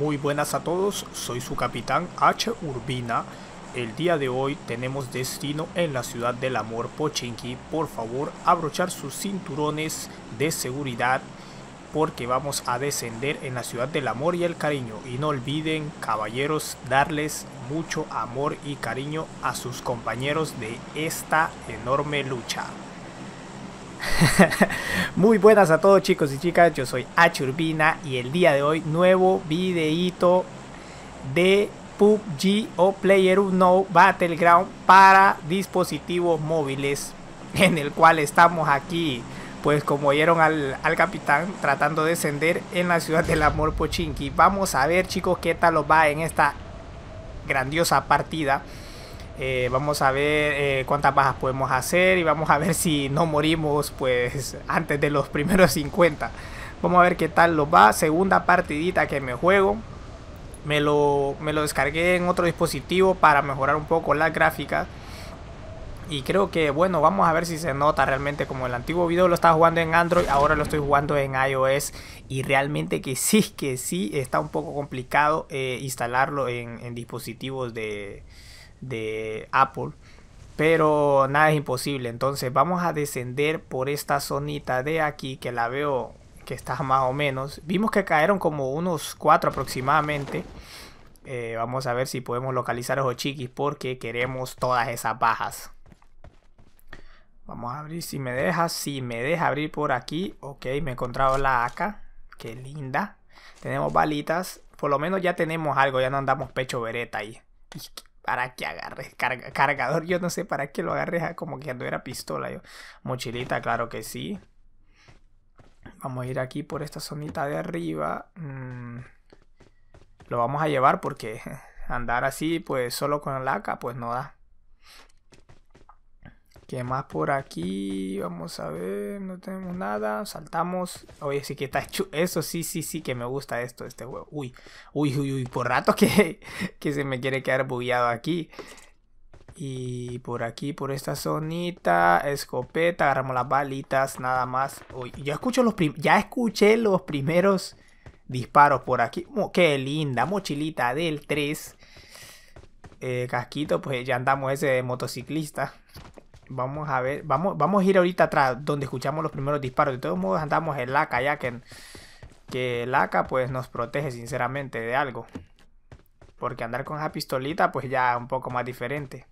Muy buenas a todos, soy su capitán H. Urbina. El día de hoy tenemos destino en la ciudad del amor Pochinki. Por favor, abrochar sus cinturones de seguridad porque vamos a descender en la ciudad del amor y el cariño. Y no olviden, caballeros, darles mucho amor y cariño a sus compañeros de esta enorme lucha. Muy buenas a todos chicos y chicas, yo soy Urbina y el día de hoy nuevo videíto de PUBG o Player No Battleground para dispositivos móviles en el cual estamos aquí pues como oyeron al, al capitán tratando de descender en la ciudad del amor Pochinki. Vamos a ver chicos qué tal nos va en esta grandiosa partida. Eh, vamos a ver eh, cuántas bajas podemos hacer y vamos a ver si no morimos pues antes de los primeros 50. Vamos a ver qué tal lo va. Segunda partidita que me juego. Me lo, me lo descargué en otro dispositivo para mejorar un poco la gráfica. Y creo que, bueno, vamos a ver si se nota realmente como el antiguo video lo estaba jugando en Android, ahora lo estoy jugando en iOS. Y realmente que sí, que sí, está un poco complicado eh, instalarlo en dispositivos de, de Apple. Pero nada es imposible. Entonces vamos a descender por esta zonita de aquí que la veo que está más o menos. Vimos que cayeron como unos cuatro aproximadamente. Eh, vamos a ver si podemos localizar a chiquis. porque queremos todas esas bajas. Vamos a abrir si me deja. Si me deja abrir por aquí. Ok, me he encontrado la acá. Qué linda. Tenemos balitas. Por lo menos ya tenemos algo. Ya no andamos pecho vereta ahí para que agarres cargador, yo no sé para qué lo agarres ah, como que no era pistola. Yo. Mochilita, claro que sí. Vamos a ir aquí por esta zonita de arriba. Mm. lo vamos a llevar porque andar así, pues solo con la AK, pues no da. ¿Qué más por aquí? Vamos a ver, no tenemos nada. Saltamos. Oye, sí que está hecho. Eso sí, sí, sí que me gusta esto, este juego. Uy, uy, uy, uy. Por rato que, que se me quiere quedar bugueado aquí. Y por aquí, por esta zonita, escopeta, agarramos las balitas, nada más. Uy, yo escucho los ya escuché los primeros disparos por aquí. qué linda, mochilita del 3. Eh, casquito, pues ya andamos ese de motociclista. Vamos a ver, vamos, vamos a ir ahorita atrás, donde escuchamos los primeros disparos. De todos modos, andamos en laca ya que, que el pues nos protege sinceramente de algo. Porque andar con esa pistolita pues ya es un poco más diferente.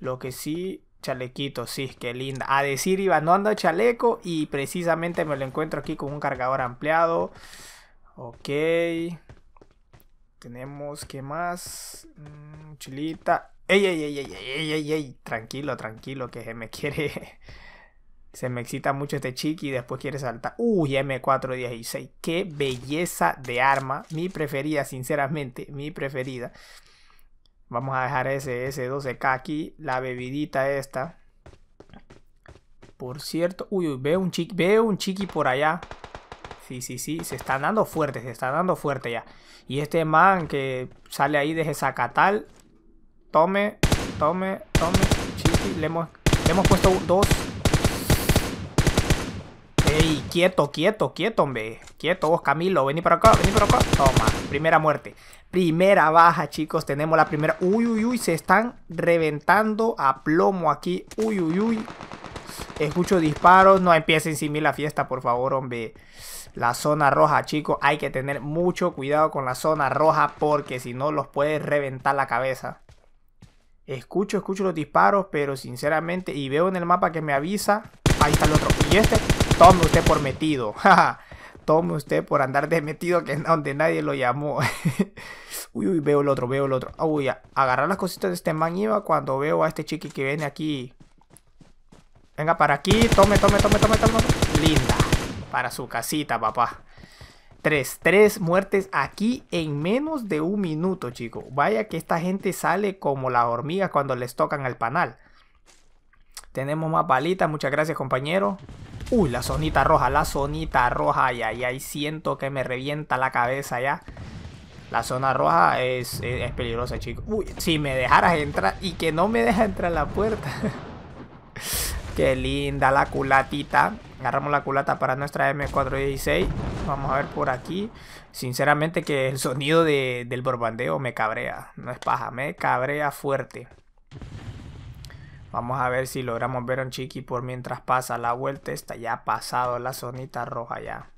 Lo que sí, chalequito, sí, qué linda. A decir iba, no ando chaleco y precisamente me lo encuentro aquí con un cargador ampliado. Ok. Tenemos, ¿qué más? Mm, chilita Ey, ey, ey, ey, ey, ey, ey, tranquilo, tranquilo, que se me quiere. Se me excita mucho este chiqui y después quiere saltar. Uy, M416. Qué belleza de arma. Mi preferida, sinceramente, mi preferida. Vamos a dejar ese S12K aquí. La bebidita esta. Por cierto. Uy, veo un chiqui, veo un chiqui por allá. Sí, sí, sí. Se está dando fuerte, se está dando fuerte ya. Y este man que sale ahí de Zacatal. Tome, tome, tome. Chiqui, le hemos, puesto dos. Ey, quieto, quieto, quieto, hombre. Quieto vos, Camilo. Vení para acá, vení para acá. Toma, primera muerte. Primera baja, chicos. Tenemos la primera. Uy, uy, uy. Se están reventando a plomo aquí. Uy, uy, uy. Escucho disparos. No empiecen sin mí la fiesta, por favor, hombre. La zona roja, chicos. Hay que tener mucho cuidado con la zona roja porque si no los puede reventar la cabeza. Escucho, escucho los disparos, pero sinceramente, y veo en el mapa que me avisa. Ahí está el otro. Y este, tome usted por metido. tome usted por andar de metido que donde nadie lo llamó. uy, uy, veo el otro, veo el otro. Uy, agarrar las cositas de este man iba cuando veo a este chiqui que viene aquí. Venga, para aquí. Tome, tome, tome, tome, tome. Linda. Para su casita, papá. Tres, tres muertes aquí en menos de un minuto, chicos. Vaya que esta gente sale como las hormigas cuando les tocan al panal. Tenemos más palita muchas gracias compañero. Uy, la zonita roja, la zonita roja, ay, ay, siento que me revienta la cabeza ya. La zona roja es, peligrosa, chicos. Uy, si me dejaras entrar y que no me deja entrar la puerta. Qué linda la culatita. Agarramos la culata para nuestra M416. Vamos a ver por aquí. Sinceramente que el sonido del borbandeo me cabrea. No es paja, me cabrea fuerte. Vamos a ver si logramos ver a un chiqui por mientras pasa la vuelta. Está ya pasado la sonita roja ya.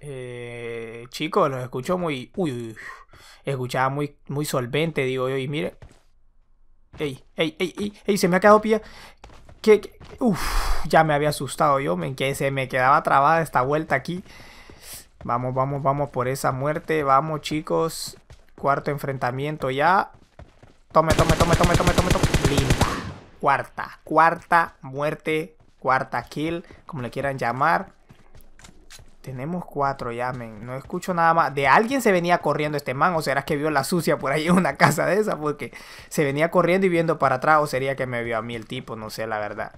Eh, chicos, los escucho muy... Uy, escuchaba muy, muy solvente, digo yo. Y mire... Ey, ey, ey, ey, se me ha quedado pía que uff ya me había asustado yo, me, que se me quedaba trabada esta vuelta aquí. Vamos, vamos, vamos por esa muerte. Vamos, chicos. Cuarto enfrentamiento ya. Tome, tome, tome, tome, tome, tome, tome. Cuarta, cuarta muerte, cuarta kill, como le quieran llamar. Tenemos cuatro llamen. No escucho nada más. De alguien se venía corriendo este man. O será que vio la sucia por ahí en una casa de esa. Porque se venía corriendo y viendo para atrás. O sería que me vio a mí el tipo. No sé, la verdad.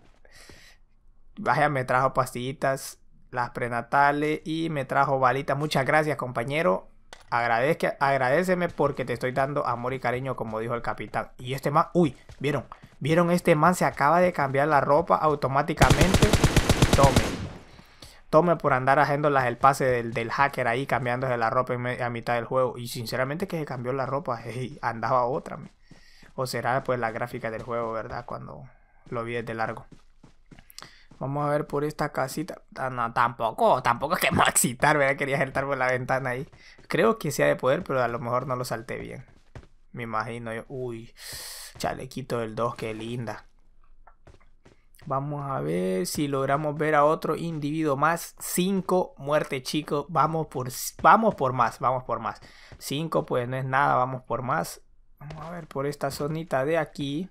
Vaya, me trajo pastillitas. Las prenatales. Y me trajo balitas. Muchas gracias, compañero. agradeceme porque te estoy dando amor y cariño, como dijo el capitán. Y este man. Uy, ¿vieron? ¿Vieron? Este man se acaba de cambiar la ropa automáticamente. Tome tome por andar haciéndolas el pase del, del, hacker ahí cambiándose la ropa a mitad del juego. Y sinceramente que se cambió la ropa y andaba otra. O será pues la gráfica del juego, ¿verdad? Cuando lo vi desde largo. Vamos a ver por esta casita. Ah, no, tampoco, tampoco es que me a excitar, ¿verdad? Quería saltar por la ventana ahí. Creo que sea de poder, pero a lo mejor no lo salté bien. Me imagino yo. Uy, chalequito del 2, qué linda. Vamos a ver si logramos ver a otro individuo más. 5, muerte chicos, Vamos por, vamos por más, vamos por más. 5 pues no es nada, vamos por más. Vamos a ver por esta zonita de aquí.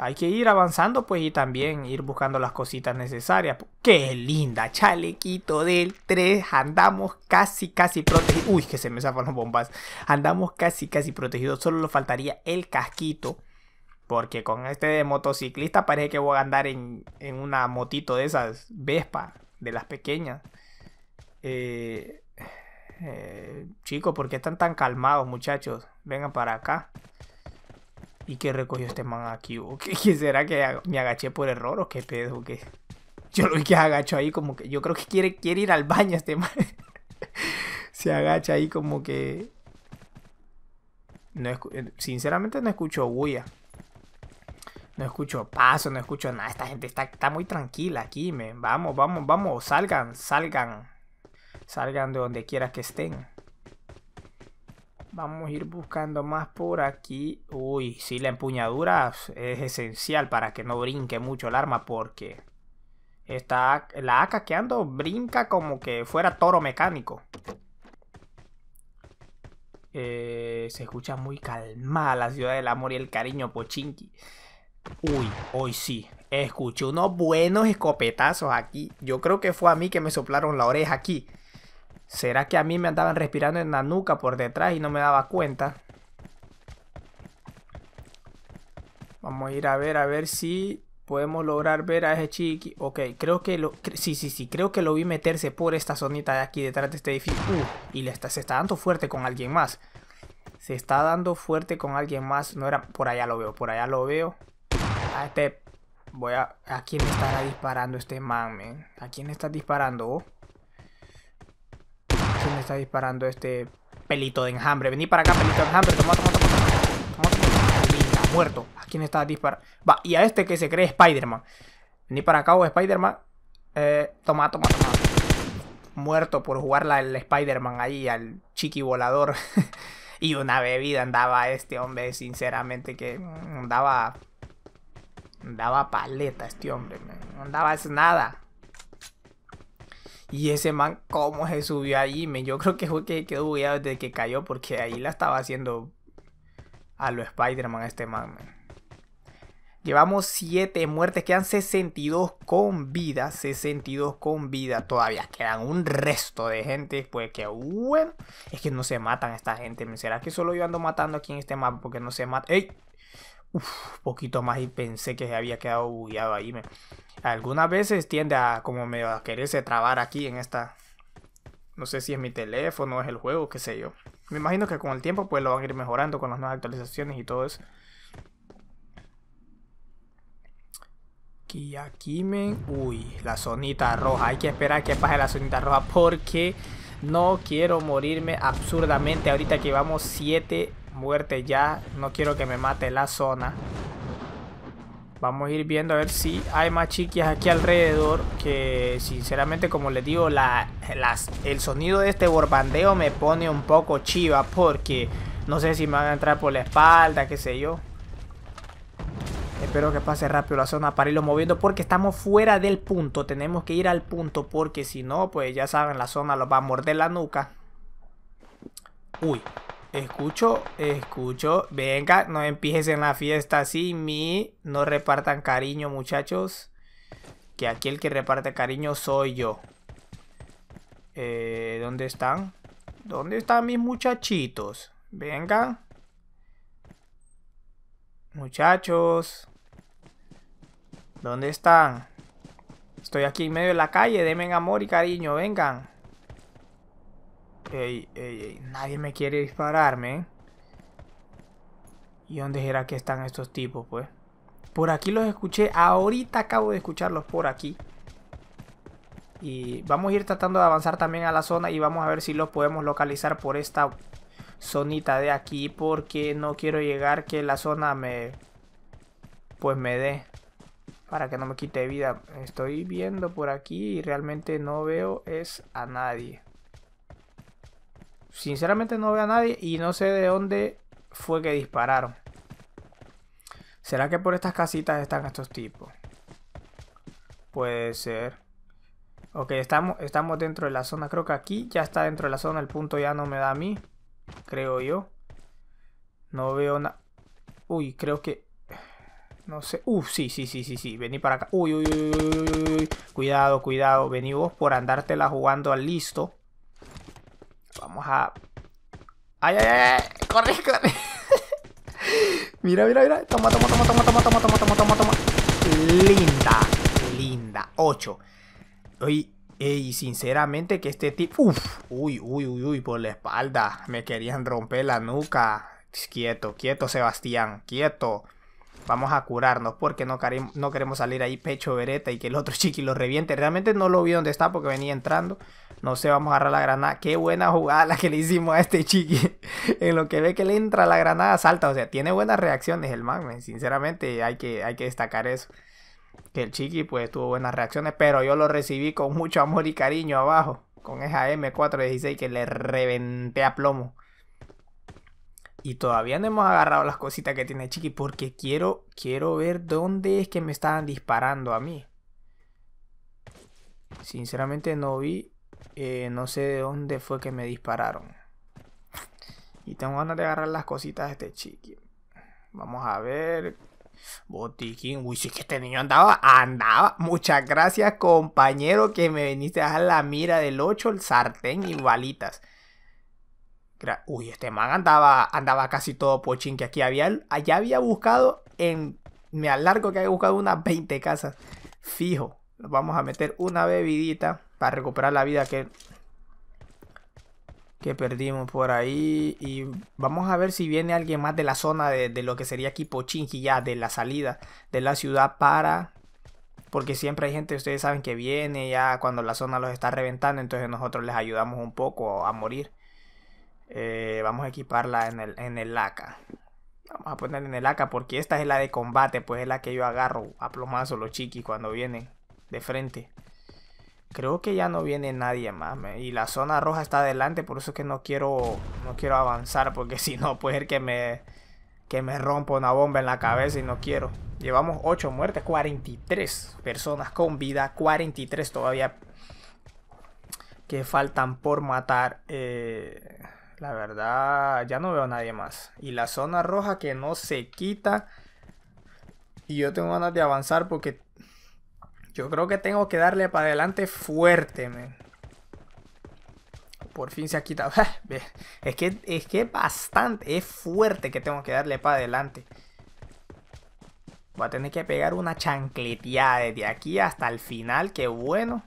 Hay que ir avanzando pues y también ir buscando las cositas necesarias. ¡Qué linda! Chalequito del 3. Andamos casi, casi protegidos. Uy, que se me zafan las bombas. Andamos casi, casi protegidos. Solo nos faltaría el casquito. Porque con este de motociclista parece que voy a andar en, una motito de esas Vespa, de las pequeñas. Eh, eh, chicos, ¿por qué están tan calmados, muchachos? Vengan para acá. ¿Y qué recogió este man aquí? qué, será que me agaché por error o qué pedo? Yo lo vi que agacho ahí como que... Yo creo que quiere, quiere ir al baño este man. Se agacha ahí como que... No, eh, sinceramente no escucho bulla no escucho paso, no escucho nada. Esta gente está, está muy tranquila aquí, me. Vamos, vamos, vamos, salgan, salgan. Salgan de donde quiera que estén. Vamos a ir buscando más por aquí. Uy, sí, la empuñadura es esencial para que no brinque mucho el arma porque... está la AK que ando brinca como que fuera toro mecánico. Eh, se escucha muy calmada la ciudad del amor y el cariño, Pochinki. Uy, hoy sí. Escuché unos buenos escopetazos aquí. Yo creo que fue a mí que me soplaron la oreja aquí. ¿Será que a mí me andaban respirando en la nuca por detrás y no me daba cuenta? Vamos a ir a ver, a ver si podemos lograr ver a ese chiqui. Ok, creo que lo... Sí, sí, sí, creo que lo vi meterse por esta zonita de aquí detrás de este edificio. Uh, y le está, se está dando fuerte con alguien más. Se está dando fuerte con alguien más. No era... Por allá lo veo, por allá lo veo. A este... Voy a... ¿A quién estará disparando este man, man? ¿A quién está disparando? ¿A quién está disparando este pelito de enjambre? Vení para acá, pelito de enjambre. Toma, toma, toma. toma, muerto. ¿A quién está disparando? Va, y a este que se cree Spider-Man. Vení para acá, o Spider-Man. Eh, toma, toma, toma. Muerto por jugarla al Spider-Man ahí, al chiqui volador. y una bebida andaba este hombre, sinceramente, que andaba daba paleta este hombre, man. no andaba nada. Y ese man, cómo se subió ahí, me yo creo que fue que quedó bugueado desde que cayó, porque ahí la estaba haciendo a lo Spider-Man este man, Llevamos 7 muertes, quedan 62 con vida, 62 con vida todavía. Quedan un resto de gente, pues que bueno, es que no se matan esta gente. ¿Será que solo yo ando matando aquí en este mapa porque no se mata? ¡Ey! Uf, poquito más y pensé que se había quedado bugueado ahí. Me... Algunas veces tiende a como medio a quererse trabar aquí en esta... No sé si es mi teléfono, es el juego, qué sé yo. Me imagino que con el tiempo pues lo van a ir mejorando con las nuevas actualizaciones y todo eso. Aquí, aquí me... Uy, la zonita roja. Hay que esperar que pase la zonita roja porque no quiero morirme absurdamente ahorita que vamos 7 Muerte ya. No quiero que me mate la zona. Vamos a ir viendo a ver si hay más chiquillas aquí alrededor. Que sinceramente, como les digo, la, las, el sonido de este borbandeo me pone un poco chiva. Porque no sé si me van a entrar por la espalda, qué sé yo. Espero que pase rápido la zona para irlo moviendo porque estamos fuera del punto. Tenemos que ir al punto porque si no, pues ya saben, la zona los va a morder la nuca. Uy, Escucho, escucho. Venga, no empieces en la fiesta así, mi. No repartan cariño, muchachos. Que aquí el que reparte cariño soy yo. Eh, ¿Dónde están? ¿Dónde están mis muchachitos? Venga. Muchachos. ¿Dónde están? Estoy aquí en medio de la calle. Denme amor y cariño. Vengan. Nadie me quiere dispararme. ¿Y dónde será que están estos tipos, pues? Por aquí los escuché. Ahorita acabo de escucharlos por aquí. Y vamos a ir tratando de avanzar también a la zona y vamos a ver si los podemos localizar por esta zonita de aquí. Porque no quiero llegar que la zona me... Pues me dé. Para que no me quite vida. Estoy viendo por aquí y realmente no veo es a nadie. Sinceramente no veo a nadie y no sé de dónde fue que dispararon. ¿Será que por estas casitas están estos tipos? Puede ser. Ok, estamos, estamos dentro de la zona. Creo que aquí ya está dentro de la zona. El punto ya no me da a mí. Creo yo. No veo nada. Uy, creo que... No sé. Uf, sí, sí, sí, sí, sí. Vení para acá. Uy, uy, uy, uy, uy. Cuidado, cuidado. Vení vos por andártela jugando al listo. Vamos a... ¡Ay, ay, ay! ¡Corre, corre! mira, mira, mira. Toma, toma, toma, toma, toma, toma, toma, toma, toma, Linda, linda. 8. Uy, y sinceramente que este tipo... Uf, uy, uy, uy, uy, por la espalda. Me querían romper la nuca. Quieto, quieto, Sebastián, quieto. Vamos a curarnos porque no, no queremos salir ahí pecho vereta y que el otro chiqui lo reviente. Realmente no lo vi donde está porque venía entrando. No sé, vamos a agarrar la granada. Qué buena jugada la que le hicimos a este chiqui. en lo que ve que le entra la granada, salta. O sea, tiene buenas reacciones el man, sinceramente hay que, hay que destacar eso. Que el chiqui pues tuvo buenas reacciones, pero yo lo recibí con mucho amor y cariño abajo. Con esa M416 que le reventé a plomo. Y todavía no hemos agarrado las cositas que tiene Chiqui porque quiero, quiero ver dónde es que me estaban disparando a mí. Sinceramente no vi eh, no sé de dónde fue que me dispararon. Y tengo ganas de agarrar las cositas de este chiqui. Vamos a ver. Botiquín. Uy, sí que este niño andaba. Andaba. Muchas gracias, compañero, que me viniste a dejar la mira del 8, el sartén y balitas. Uy, este man andaba, andaba casi todo pochín. Que aquí había. Allá había buscado en. Me alargo que había buscado unas 20 casas. Fijo. Vamos a meter una bebidita. Para recuperar la vida que, que perdimos por ahí. Y vamos a ver si viene alguien más de la zona de, lo que sería equipo chingi. ya, de la salida de la ciudad para... Porque siempre hay gente, ustedes saben que viene ya cuando la zona los está reventando, entonces nosotros les ayudamos un poco a morir. Eh, vamos a equiparla en el, en el AK. Vamos a poner en el AK porque esta es la de combate, pues es la que yo agarro a plomazo los chiquis cuando vienen de frente. Creo que ya no viene nadie más. y la zona roja está adelante, por eso es que no quiero, no quiero avanzar, porque si no puede ser que me, que me rompa una bomba en la cabeza y no quiero. Llevamos 8 muertes, 43 personas con vida, 43 todavía que faltan por matar. Eh, la verdad, ya no veo a nadie más. Y la zona roja que no se quita. Y yo tengo ganas de avanzar porque yo creo que tengo que darle para adelante fuerte, men Por fin se ha quitado. es que es que bastante, es fuerte que tengo que darle para adelante. Voy a tener que pegar una chancleteada desde aquí hasta el final, que bueno.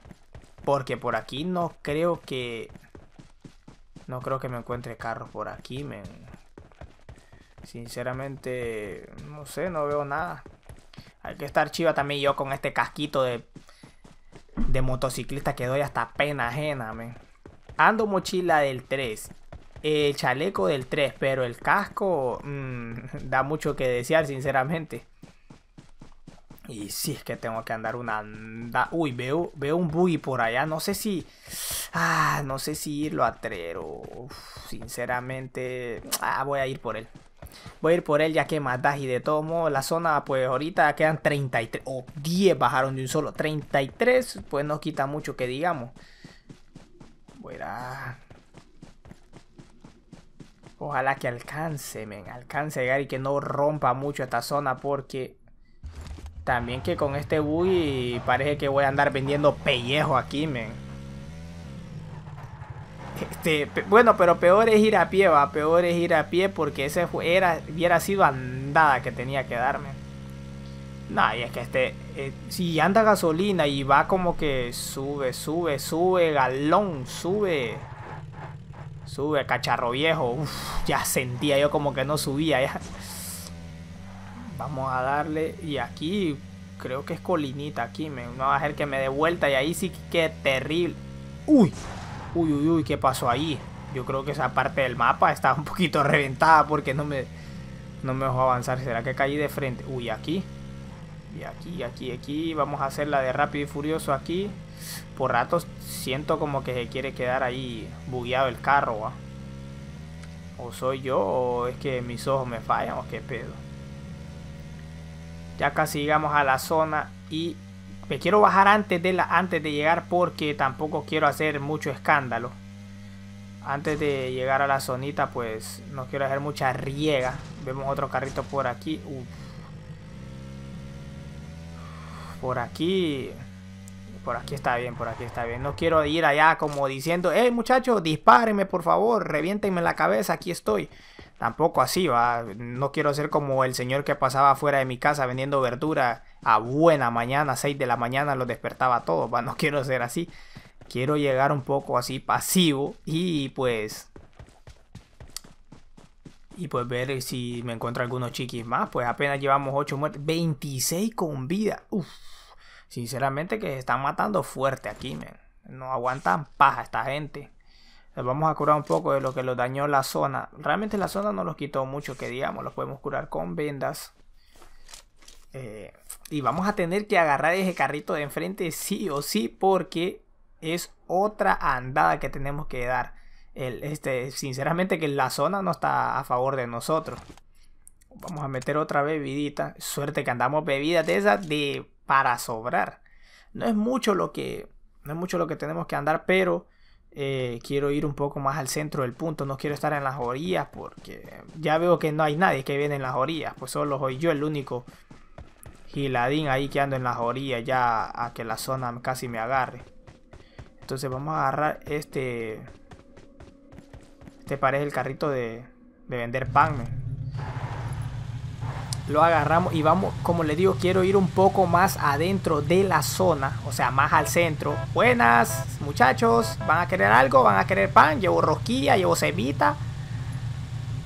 Porque por aquí no creo que... No creo que me encuentre carro por aquí, men. Sinceramente, no sé, no veo nada. Hay que estar chiva también yo con este casquito de, motociclista que doy hasta pena ajena, Ando mochila del 3, el chaleco del 3, pero el casco mm, da mucho que desear, sinceramente. Y sí, es que tengo que andar una... uy, veo, veo un buggy por allá. No sé si... Ah, no sé si irlo a Trero. sinceramente... Ah, voy a ir por él. Voy a ir por él ya que y de todo modo la zona pues ahorita quedan 33 o 10 bajaron de un solo. 33 pues no quita mucho que digamos. Voy Ojalá que alcance, men, alcance Gary y que no rompa mucho esta zona porque también que con este buggy parece que voy a andar vendiendo pellejo aquí, men. Este, bueno, pero peor es ir a pie, va, peor es ir a pie porque ese era, hubiera sido andada que tenía que darme. No, y es que este, eh, si anda gasolina y va como que sube, sube, sube, galón, sube, sube, cacharro viejo, Uf, ya sentía yo como que no subía, ya. Vamos a darle, y aquí creo que es colinita, aquí, me, va a hacer que me dé vuelta, y ahí sí que terrible. Uy, Uy, uy, uy, ¿qué pasó ahí? Yo creo que esa parte del mapa estaba un poquito reventada porque no me, no me dejó avanzar. ¿Será que caí de frente? Uy, aquí. Y aquí, aquí, aquí. Vamos a hacer la de rápido y furioso aquí. Por ratos siento como que se quiere quedar ahí bugueado el carro. O soy yo o es que mis ojos me fallan o qué pedo. Ya casi llegamos a la zona y me quiero bajar antes de, la, antes de llegar porque tampoco quiero hacer mucho escándalo. Antes de llegar a la zonita, pues no quiero hacer mucha riega. Vemos otro carrito por aquí. Por aquí por aquí está bien, por aquí está bien. No quiero ir allá como diciendo, hey muchachos, dispárenme por favor, Revientenme la cabeza, aquí estoy. Tampoco así, va. No quiero ser como el señor que pasaba fuera de mi casa vendiendo verdura a buena mañana, 6 de la mañana los despertaba todos, bueno no quiero ser así. Quiero llegar un poco así pasivo y pues... Y pues ver si me encuentro algunos chiquis más. Pues apenas llevamos 8 muertes. 26 con vida. Uf. Sinceramente que se están matando fuerte aquí, men. No aguantan paja esta gente. vamos a curar un poco de lo que los dañó la zona. Realmente la zona no los quitó mucho, que digamos. Los podemos curar con vendas. Eh, y vamos a tener que agarrar ese carrito de enfrente sí o sí porque es otra andada que tenemos que dar. El, este, sinceramente que la zona no está a favor de nosotros. Vamos a meter otra bebidita. Suerte que andamos bebidas de esas de para sobrar. No es mucho lo que, es mucho lo que tenemos que andar, pero eh, quiero ir un poco más al centro del punto. No quiero estar en las orillas porque ya veo que no hay nadie que viene en las orillas. Pues solo soy yo el único Giladín ahí que ando en las orillas ya a que la zona casi me agarre. Entonces vamos a agarrar este... Este parece el carrito de, de vender pan. Lo agarramos y vamos, como les digo, quiero ir un poco más adentro de la zona, o sea, más al centro. Buenas, muchachos, ¿van a querer algo? ¿Van a querer pan? Llevo rosquilla, llevo cebita.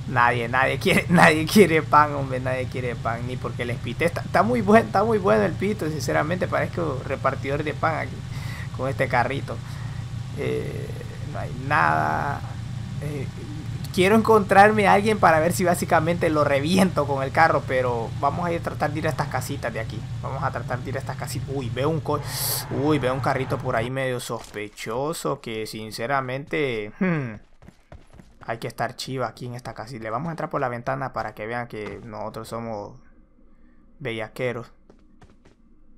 Nadie, nadie quiere, nadie quiere pan, hombre, nadie quiere pan, ni porque les pite. Está, muy bueno, está muy bueno el pito, sinceramente, parezco repartidor de pan aquí con este carrito. Eh, no hay nada. Eh, quiero encontrarme a alguien para ver si básicamente lo reviento con el carro, pero vamos a ir a tratar de ir a estas casitas de aquí. Vamos a tratar de ir a estas casitas. Uy, veo un Uy, veo un carrito por ahí medio sospechoso que sinceramente. Hmm, hay que estar chiva aquí en esta casa. Y le vamos a entrar por la ventana para que vean que nosotros somos bellaqueros.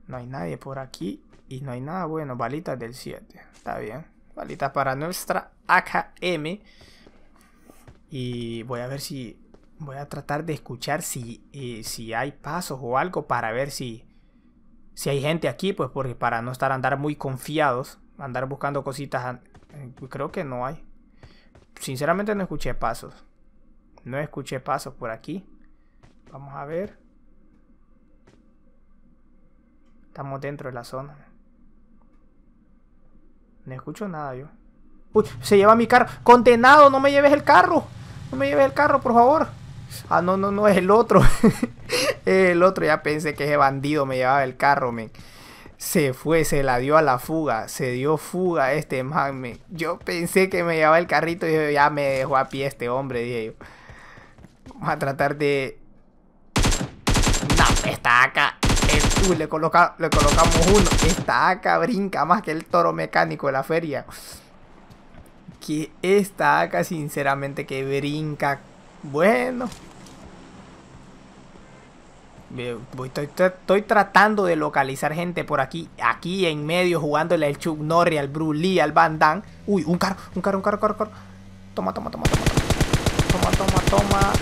No hay nadie por aquí y no hay nada bueno. Balitas del 7. Está bien. Balitas para nuestra AKM. Y voy a ver si... Voy a tratar de escuchar si, eh, si hay pasos o algo para ver si... Si hay gente aquí, pues porque para no estar andar muy confiados, andar buscando cositas, eh, creo que no hay sinceramente no escuché pasos. No escuché pasos por aquí. Vamos a ver. Estamos dentro de la zona. No escucho nada yo. Uy, se lleva mi carro. Condenado, no me lleves el carro. No me lleves el carro, por favor. Ah, no, no, no, es el otro. el otro, ya pensé que ese bandido me llevaba el carro, men se fue, se la dio a la fuga, se dio fuga este magme. yo pensé que me llevaba el carrito y ya me dejó a pie este hombre, dije yo. Vamos a tratar de... No, esta acá. Uy, le, le colocamos uno. Esta acá brinca más que el toro mecánico de la feria. Que esta acá, sinceramente, que brinca. Bueno, Estoy, tratando de localizar gente por aquí, aquí en medio, jugándole al Chuck Norrie al brulí al Van Damme. Uy, un carro, un carro, un carro, carro, carro. Toma, toma, toma, toma. Toma, toma, toma.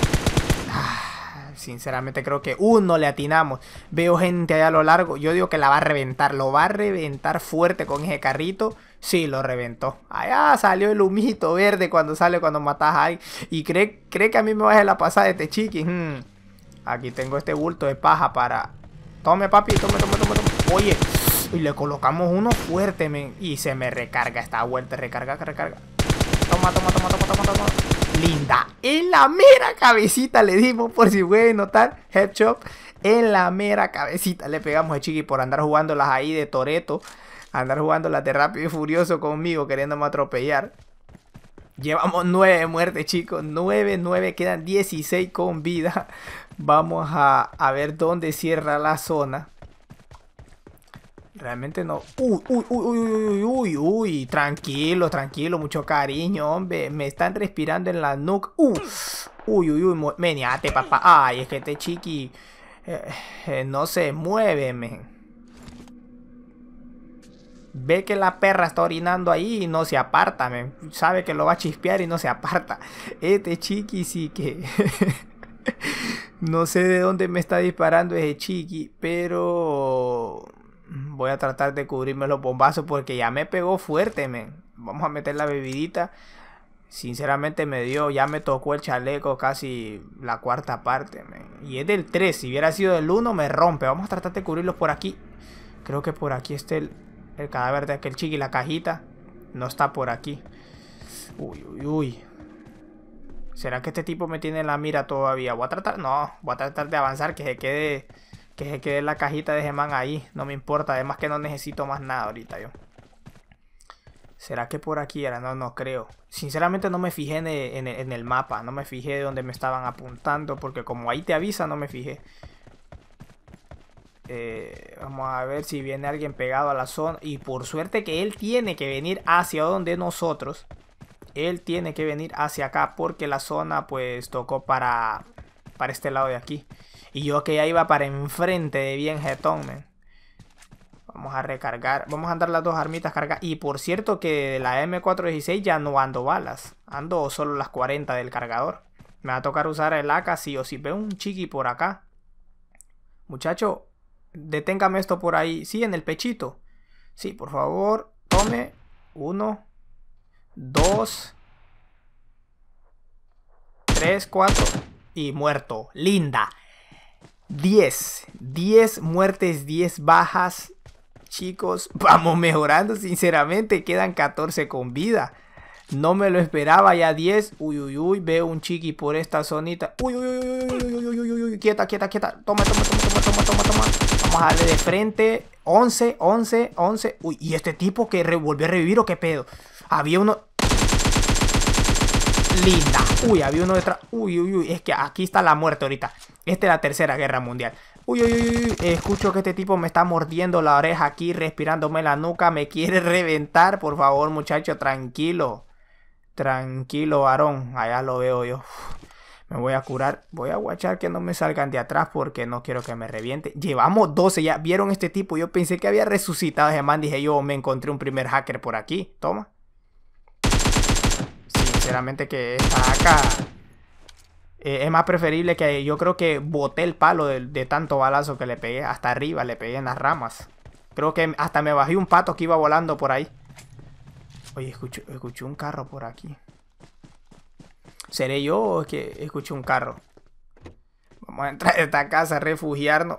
Ah, sinceramente creo que uno le atinamos. Veo gente allá a lo largo. Yo digo que la va a reventar. Lo va a reventar fuerte con ese carrito. Sí, lo reventó. Allá salió el humito verde cuando sale cuando matas a Y cree, cree que a mí me va a la pasada este chiqui. Hmm. Aquí tengo este bulto de paja para... Tome, papi, tome, tome, tome, Oye, y le colocamos uno fuerte, men. Y se me recarga esta vuelta. Recarga, recarga. Toma, toma, toma, toma, toma, toma. Linda. En la mera cabecita le dimos, por si pueden notar. Headshot. En la mera cabecita le pegamos a Chiqui por andar jugándolas ahí de Toreto. Andar jugándolas de rápido y furioso conmigo, queriéndome atropellar. Llevamos nueve muertes, chicos. Nueve, nueve. quedan 16 con vida. Vamos a, ver dónde cierra la zona. Realmente no. Uy, uy, uy, uy, uy, uy, Tranquilo, tranquilo. Mucho cariño, hombre. Me están respirando en la nuca. Uy, Uy, uy, uy. Meniate, papá. Ay, es que este chiqui. Eh, eh, no se mueve, men. Ve que la perra está orinando ahí y no se aparta, men. Sabe que lo va a chispear y no se aparta. Este chiqui sí que. No sé de dónde me está disparando ese chiqui, pero voy a tratar de cubrirme los bombazos porque ya me pegó fuerte, men. Vamos a meter la bebidita. Sinceramente me dio, ya me tocó el chaleco casi la cuarta parte, men. Y es del 3, si hubiera sido del 1 me rompe. Vamos a tratar de cubrirlos por aquí. Creo que por aquí está el, el cadáver de aquel chiqui, la cajita. No está por aquí. Uy, uy, uy. ¿Será que este tipo me tiene la mira todavía? Voy a tratar, no, voy a tratar de avanzar, que se quede, que se quede la cajita de Gemán ahí. No me importa, además que no necesito más nada ahorita yo. ¿Será que por aquí era? No, no creo. Sinceramente no me fijé en el, mapa, no me fijé de dónde me estaban apuntando, porque como ahí te avisa, no me fijé. Eh, vamos a ver si viene alguien pegado a la zona. Y por suerte que él tiene que venir hacia donde nosotros. Él tiene que venir hacia acá porque la zona pues tocó para, para este lado de aquí. Y yo que ya iba para enfrente de bien jetón, Vamos a recargar. Vamos a andar las dos armitas cargadas. Y por cierto que la M416 ya no ando balas. Ando solo las 40 del cargador. Me va a tocar usar el AK si o si Veo un chiqui por acá. Muchacho, deténgame esto por ahí. Sí, en el pechito. Sí, por favor, tome. Uno. 2, 3, 4 y muerto. Linda. 10. 10 muertes, 10 bajas. Chicos, vamos mejorando sinceramente. Quedan 14 con vida. No me lo esperaba ya 10. Uy, uy, uy. Veo un chiqui por esta zonita. Uy, uy, uy, uy, uy, uy, uy, uy, uy. Quieta, quieta, quieta. Toma, toma, toma, toma, toma, toma, toma. Vamos a darle de frente. 11, 11, 11. Uy, ¿y este tipo que volvió a revivir o qué pedo? Había uno linda. Uy, había uno detrás. Uy, uy, uy. Es que aquí está la muerte ahorita. Esta es la tercera guerra mundial. Uy, uy, uy, Escucho que este tipo me está mordiendo la oreja aquí, respirándome la nuca. Me quiere reventar. Por favor, muchacho, tranquilo. Tranquilo, varón. Allá lo veo yo. Me voy a curar. Voy a guachar que no me salgan de atrás porque no quiero que me reviente. Llevamos 12 ya. ¿Vieron este tipo? Yo pensé que había resucitado ese man. Dije yo, me encontré un primer hacker por aquí. Toma sinceramente que esta acá. Eh, es más preferible que yo creo que boté el palo de, tanto balazo que le pegué hasta arriba, le pegué en las ramas. Creo que hasta me bajé un pato que iba volando por ahí. Oye, escuché, un carro por aquí. ¿Seré yo o es que escuché un carro? Vamos a entrar a esta casa, a refugiarnos.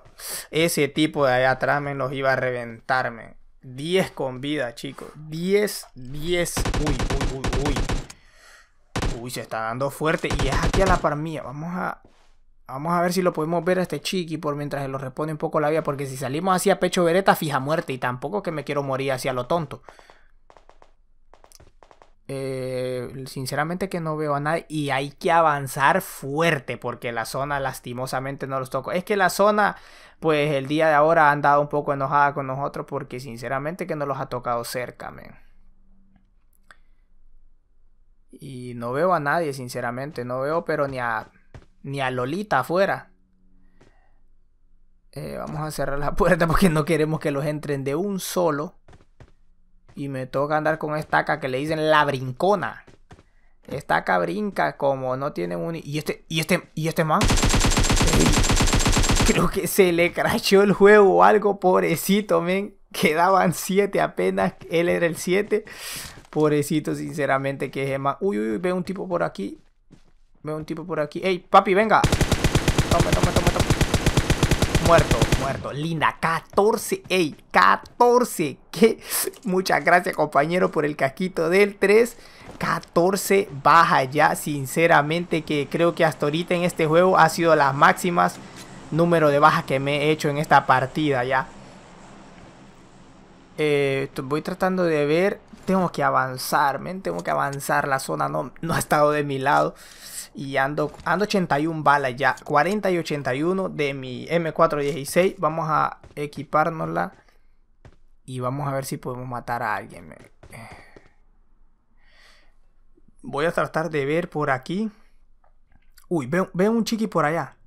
Ese tipo de allá atrás me los iba a reventarme. 10 con vida, chicos. 10, 10. Uy, uy, uy, uy se está dando fuerte. Y es aquí a la par mía. Vamos a... Vamos a ver si lo podemos ver a este chiqui por mientras se lo responde un poco la vida. Porque si salimos así a pecho vereta, fija muerte. Y tampoco que me quiero morir así a lo tonto. Eh, sinceramente que no veo a nadie. Y hay que avanzar fuerte. Porque la zona lastimosamente no los toco. Es que la zona, pues el día de ahora ha dado un poco enojada con nosotros. Porque sinceramente que no los ha tocado cerca, men. Y no veo a nadie, sinceramente. No veo, pero ni a, ni a Lolita afuera. Eh, vamos a cerrar la puerta porque no queremos que los entren de un solo. Y me toca andar con esta que le dicen la brincona. Esta acá brinca como no tiene un... Y este, y este, y este man. creo que se le crachó el juego o algo, pobrecito, men. Quedaban 7 apenas, él era el 7. Pobrecito, sinceramente, que es más. Uy, uy, uy, veo un tipo por aquí. Veo un tipo por aquí. ¡Ey, papi, venga! Toma, toma, toma, toma. Muerto, muerto. Linda, 14. ¡Ey, 14! ¿Qué? Muchas gracias, compañero, por el casquito del 3. 14 baja ya. Sinceramente, que creo que hasta ahorita en este juego ha sido las máximas número de bajas que me he hecho en esta partida ya. Eh, voy tratando de ver. Tengo que avanzar, Tengo que avanzar. La zona no, no ha estado de mi lado. Y ando, ando 81 balas ya. 40 y 81 de mi M416. Vamos a equipárnosla. Y vamos a ver si podemos matar a alguien. Eh. Voy a tratar de ver por aquí. Uy, veo, veo un chiqui por allá.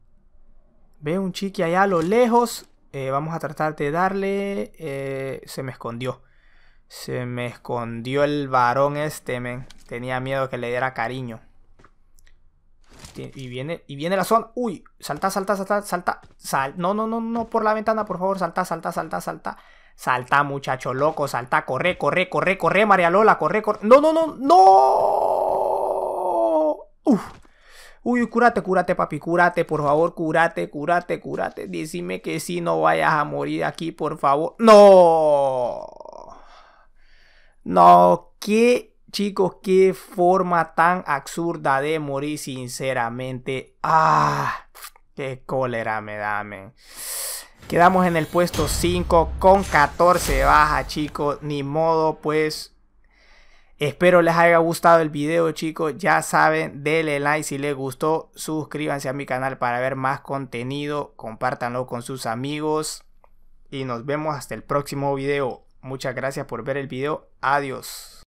Veo un chiqui allá a lo lejos. Eh, vamos a tratar de darle... Eh, se me escondió. Se me escondió el varón este, men. Tenía miedo que le diera cariño. Y viene, y viene la zona. ¡Uy! Salta, salta, salta, salta. no, no, no, no, por la ventana, por favor. Salta, salta, salta, salta. Salta, muchacho loco, salta, corre, corre, corre, corre, María Lola, corre, corre. No, no, no, no. Uf. Uy, curate, curate, papi, curate, por favor, curate, curate, curate. Decime que si no vayas a morir aquí, por favor. No. No, qué chicos, qué forma tan absurda de morir, sinceramente. Ah, qué cólera me da, men. Quedamos en el puesto 5 con 14 bajas, chicos. Ni modo, pues Espero les haya gustado el video chicos, ya saben, denle like si les gustó, suscríbanse a mi canal para ver más contenido, compártanlo con sus amigos y nos vemos hasta el próximo video. Muchas gracias por ver el video, adiós.